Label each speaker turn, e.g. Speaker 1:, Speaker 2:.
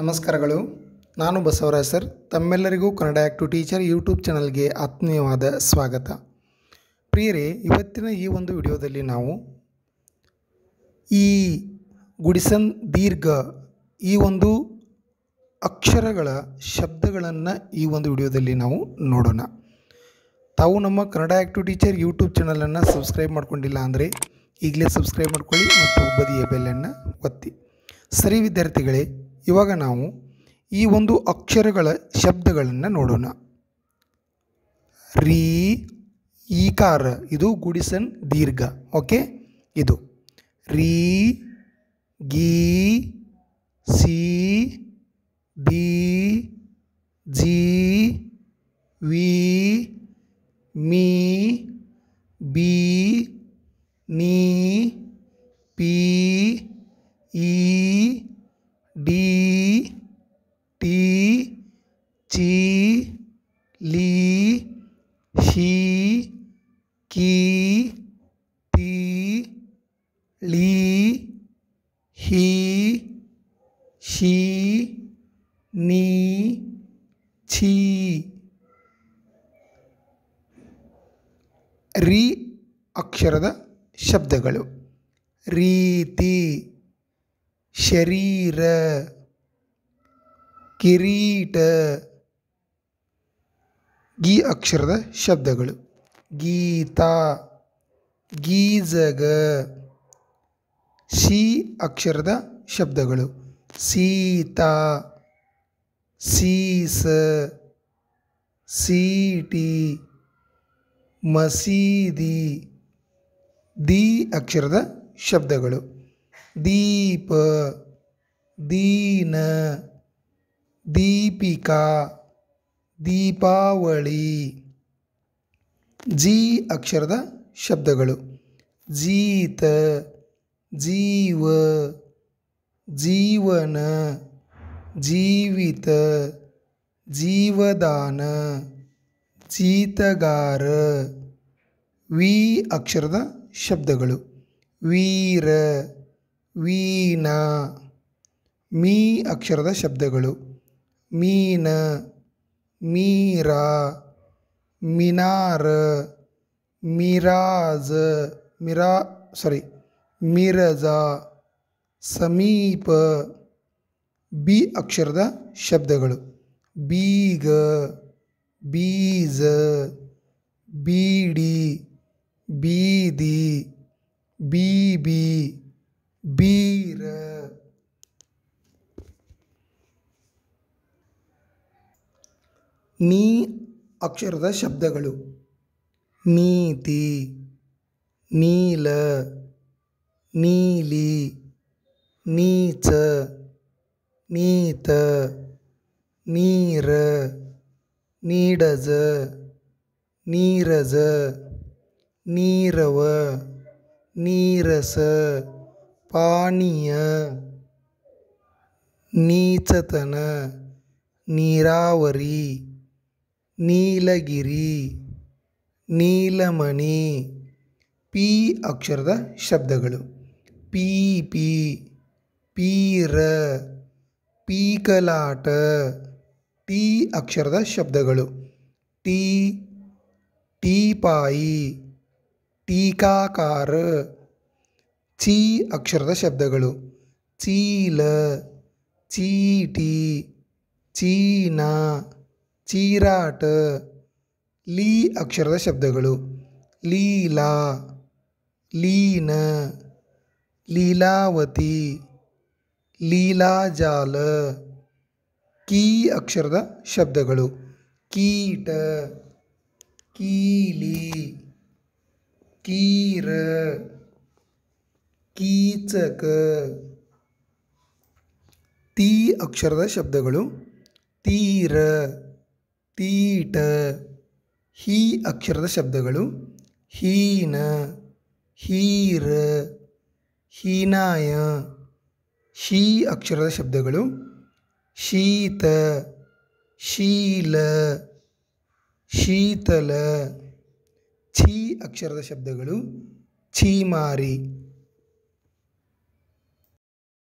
Speaker 1: ನಮಸ್ಕಾರಗಳು ನಾನು ಬಸವರಾಜ್ ಸರ್ ತಮ್ಮೆಲ್ಲರಿಗೂ ಕನ್ನಡ ಆ್ಯಕ್ಟು ಟೀಚರ್ ಯೂಟ್ಯೂಬ್ ಚಾನಲ್ಗೆ ಆತ್ಮೀಯವಾದ ಸ್ವಾಗತ ಪ್ರಿಯರೇ ಇವತ್ತಿನ ಈ ಒಂದು ವಿಡಿಯೋದಲ್ಲಿ ನಾವು ಈ ಗುಡಿಸನ್ ದೀರ್ಘ ಈ ಒಂದು ಅಕ್ಷರಗಳ ಶಬ್ದಗಳನ್ನು ಈ ಒಂದು ವಿಡಿಯೋದಲ್ಲಿ ನಾವು ನೋಡೋಣ ತಾವು ನಮ್ಮ ಕನ್ನಡ ಆ್ಯಕ್ಟು ಟೀಚರ್ ಯೂಟ್ಯೂಬ್ ಚಾನಲನ್ನು ಸಬ್ಸ್ಕ್ರೈಬ್ ಮಾಡಿಕೊಂಡಿಲ್ಲ ಅಂದರೆ ಈಗಲೇ ಸಬ್ಸ್ಕ್ರೈಬ್ ಮಾಡ್ಕೊಳ್ಳಿ ಮತ್ತು ಬದಿಯ ಬೆಲ್ಲನ್ನು ಒತ್ತಿ ಸರಿ ವಿದ್ಯಾರ್ಥಿಗಳೇ ಇವಾಗ ನಾವು ಈ ಒಂದು ಅಕ್ಷರಗಳ ಶಬ್ದಗಳನ್ನು ನೋಡೋಣ ರೀ ಈಕಾರ ಇದು ಗುಡಿಸನ್ ದೀರ್ಘ ಓಕೆ
Speaker 2: ಇದು ರೀ ಗಿ, ಸಿ ಬಿ ಜಿ ವಿ ಮೀ ಬಿ ನೀ ಪಿ ಈ ಕೀ ತೀ ಳಿ ಹಿ ಶಿ ನೀ ಛೀ ರಿ ಅಕ್ಷರದ
Speaker 1: ಶಬ್ದಗಳು ರೀತಿ ಶರೀರ ಕಿರೀಟ ಗಿ ಅಕ್ಷರದ ಶಬ್ದಗಳು ಗೀತಾ ಗೀಜಗ ಸಿ ಅಕ್ಷರದ ಶಬ್ದಗಳು ಸೀತಾ ಸೀಸ ಸೀಟಿ ಮಸೀದಿ ದಿ ಅಕ್ಷರದ ಶಬ್ದಗಳು ದೀಪ ದೀನ ದೀಪಿಕಾ ದೀಪಾವಳಿ ಜಿ ಅಕ್ಷರದ ಶಬ್ದಗಳು ಜೀತ ಜೀವ ಜೀವನ ಜೀವಿತ ಜೀವದಾನ ಜೀತಗಾರ ವಿ ಅಕ್ಷರದ ಶಬ್ದಗಳು ವೀರ ವೀನಾ ಮೀ ಅಕ್ಷರದ ಶಬ್ದಗಳು ಮೀನ ಮೀರಾ ಮಿನಾರ್ ಮಿರಾಜ್ ಮಿರಾ ಸಾರಿ ಮಿರಜ ಸಮೀಪ ಬಿ ಅಕ್ಷರದ ಶಬ್ದಗಳು ಬೀಗ ಬೀಜ ಬೀಡಿ ಬೀದಿ ಬೀಬಿ ಬೀರ ನೀ ಅಕ್ಷರದ ಶಬ್ದಗಳು ನೀತಿ ನೀಲ ನೀಲಿ ನೀಚ ನೀತ ನೀರ ನೀಡಜ ನೀರಜ ನೀರವ ನೀರಸ ಪಾನೀಯ ನೀಚತನ ನೀರಾವರಿ ನೀಲಗಿರಿ ನೀಲಮಣಿ ಪಿ ಅಕ್ಷರದ ಶಬ್ದಗಳು ಪಿ ಪಿ ಪೀರ ಪೀಕಲಾಟ ಟಿ ಅಕ್ಷರದ ಶಬ್ದಗಳು ಟೀ ಟೀಪಾಯಿ ಟೀಕಾಕಾರ ಚಿ ಅಕ್ಷರದ ಶಬ್ದಗಳು ಚೀಲ ಚೀಟಿ ಚೀನಾ ಚೀರಾಟ ಲೀ ಅಕ್ಷರದ ಶಬ್ದಗಳು ಲೀಲಾ ಲೀನ ಲೀಲಾವತಿ ಲೀಲಾಜಾಲ ಕೀ ಅಕ್ಷರದ ಶಬ್ದಗಳು ಕೀಟ ಕೀಲಿ ಕೀರ ಕೀಚಕ ತೀ ಅಕ್ಷರದ ಶಬ್ದಗಳು ತೀರ ತೀಟ ಹೀ ಅಕ್ಷರದ ಶಬ್ದಗಳು ಹೀನ ಹೀರ ಹೀನಾಯ ಶೀ ಅಕ್ಷರದ ಶಬ್ದಗಳು ಶೀತ ಶೀಲ ಶೀತಲ ಛೀ ಅಕ್ಷರದ ಶಬ್ದಗಳು ಛೀಮಾರಿ